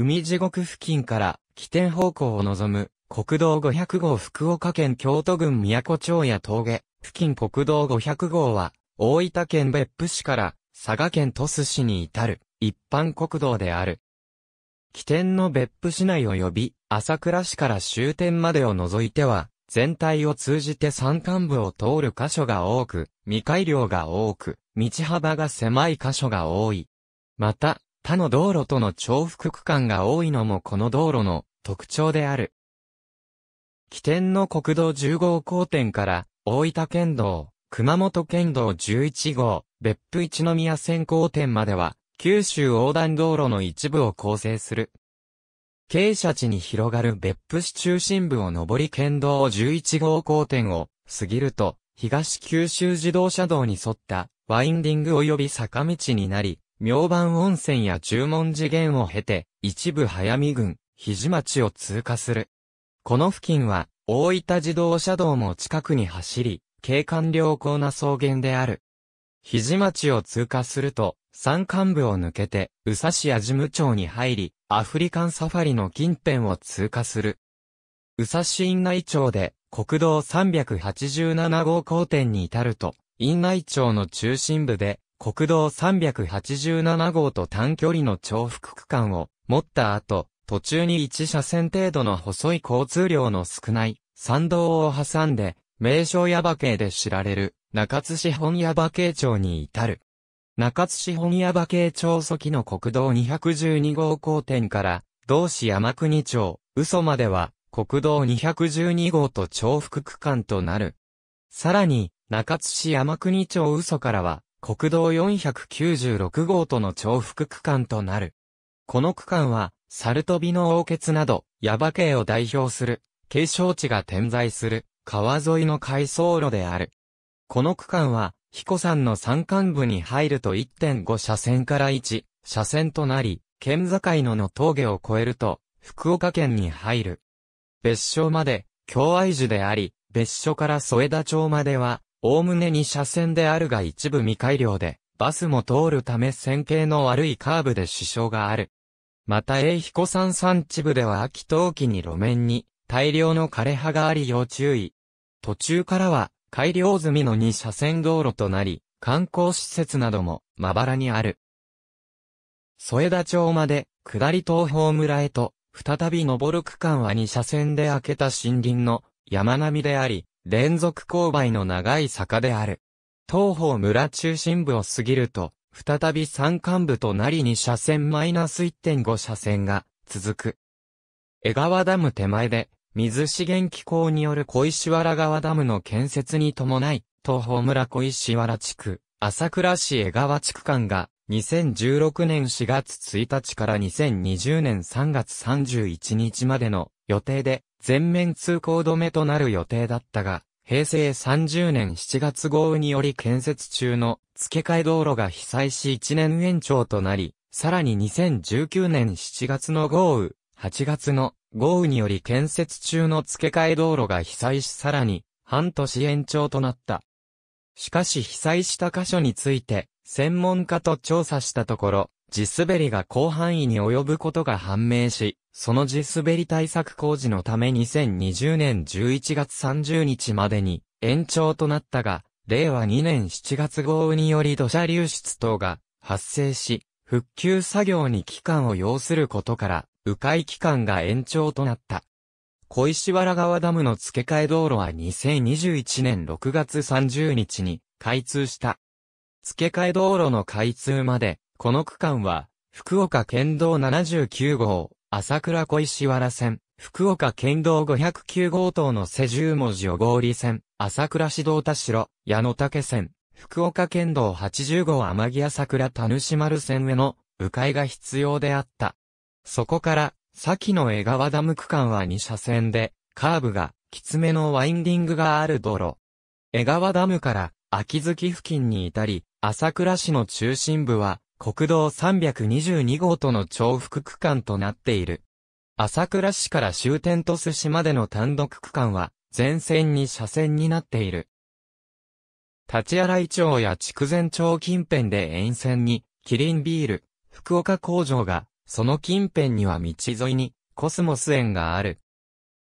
海地獄付近から起点方向を望む国道500号福岡県京都郡宮古町や峠、付近国道500号は大分県別府市から佐賀県鳥栖市に至る一般国道である。起点の別府市内及び朝倉市から終点までを除いては全体を通じて山間部を通る箇所が多く、未改良が多く、道幅が狭い箇所が多い。また、他の道路との重複区間が多いのもこの道路の特徴である。起点の国道10号交点から大分県道、熊本県道11号、別府一宮線交点までは九州横断道路の一部を構成する。傾斜地に広がる別府市中心部を上り県道11号交点を過ぎると、東九州自動車道に沿ったワインディング及び坂道になり、明晩温泉や十文次元を経て、一部早見郡、肘町を通過する。この付近は、大分自動車道も近くに走り、景観良好な草原である。肘町を通過すると、山間部を抜けて、宇佐市や事務町に入り、アフリカンサファリの近辺を通過する。宇佐市院内町で、国道387号交点に至ると、院内町の中心部で、国道387号と短距離の重複区間を持った後、途中に1車線程度の細い交通量の少ない山道を挟んで、名称矢場系で知られる中津市本矢場系町に至る。中津市本矢場系町初期の国道212号交点から、同市山国町、嘘までは、国道212号と重複区間となる。さらに、中津市山国町嘘からは、国道496号との重複区間となる。この区間は、サルトビの王決など、ヤ馬系を代表する、景勝地が点在する、川沿いの回送路である。この区間は、彦山の山間部に入ると1.5車線から1車線となり、県境のの峠を越えると、福岡県に入る。別所まで、京愛樹であり、別所から添田町までは、おおむね2車線であるが一部未改良で、バスも通るため線形の悪いカーブで支障がある。また、英彦山山地部では秋冬季に路面に大量の枯葉があり要注意。途中からは改良済みの2車線道路となり、観光施設などもまばらにある。添田町まで下り東方村へと、再び登る区間は2車線で開けた森林の山並みであり、連続勾配の長い坂である。東方村中心部を過ぎると、再び山間部となりに車線マイナス1.5車線が続く。江川ダム手前で、水資源機構による小石原川ダムの建設に伴い、東方村小石原地区、朝倉市江川地区間が、2016年4月1日から2020年3月31日までの予定で、全面通行止めとなる予定だったが、平成30年7月豪雨により建設中の付け替え道路が被災し1年延長となり、さらに2019年7月の豪雨、8月の豪雨により建設中の付け替え道路が被災しさらに半年延長となった。しかし被災した箇所について、専門家と調査したところ、地滑りが広範囲に及ぶことが判明し、その地滑り対策工事のため2020年11月30日までに延長となったが、令和2年7月豪雨により土砂流出等が発生し、復旧作業に期間を要することから、迂回期間が延長となった。小石原川ダムの付け替え道路は2021年6月30日に開通した。付け替え道路の開通までこの区間は、福岡県道79号、朝倉小石原線、福岡県道509号等の瀬十文字合理線、朝倉市道田代、矢野竹線、福岡県道80号天城朝倉田主丸線への、迂回が必要であった。そこから、先の江川ダム区間は2車線で、カーブが、きつめのワインディングがある道路。江川ダムから、秋月付近に至り、朝倉市の中心部は、国道322号との重複区間となっている。朝倉市から終点と寿司までの単独区間は、全線に車線になっている。立荒井町や筑前町近辺で沿線に、キリンビール、福岡工場が、その近辺には道沿いに、コスモス園がある。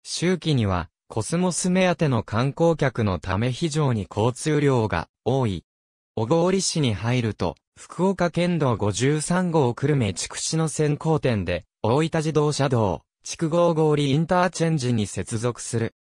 周期には、コスモス目当ての観光客のため非常に交通量が多い。小郡市に入ると、福岡県道53号久留米筑紫野線交点で、大分自動車道、筑後氷インターチェンジに接続する。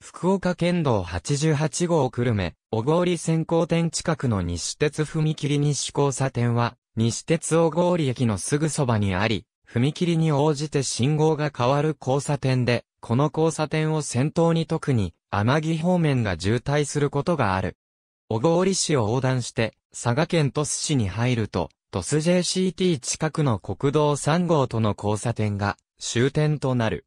福岡県道88号久留米、小郡線交点近くの西鉄踏切西交差点は、西鉄小郡駅のすぐそばにあり、踏切に応じて信号が変わる交差点で、この交差点を先頭に特に、天城方面が渋滞することがある。小郡市を横断して、佐賀県鳥栖市に入ると、鳥栖 JCT 近くの国道3号との交差点が終点となる。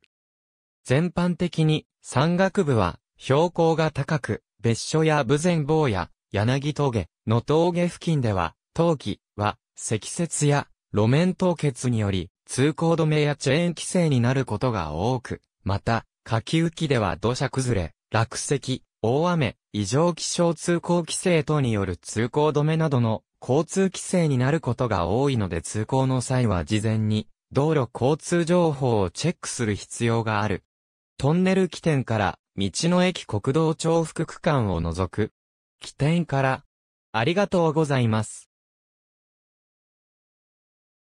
全般的に山岳部は標高が高く、別所や武前坊や柳峠、野峠付近では、冬季は積雪や路面凍結により通行止めやチェーン規制になることが多く、また、下級期では土砂崩れ、落石、大雨、異常気象通行規制等による通行止めなどの交通規制になることが多いので通行の際は事前に道路交通情報をチェックする必要がある。トンネル起点から道の駅国道重複区間を除く。起点からありがとうございます。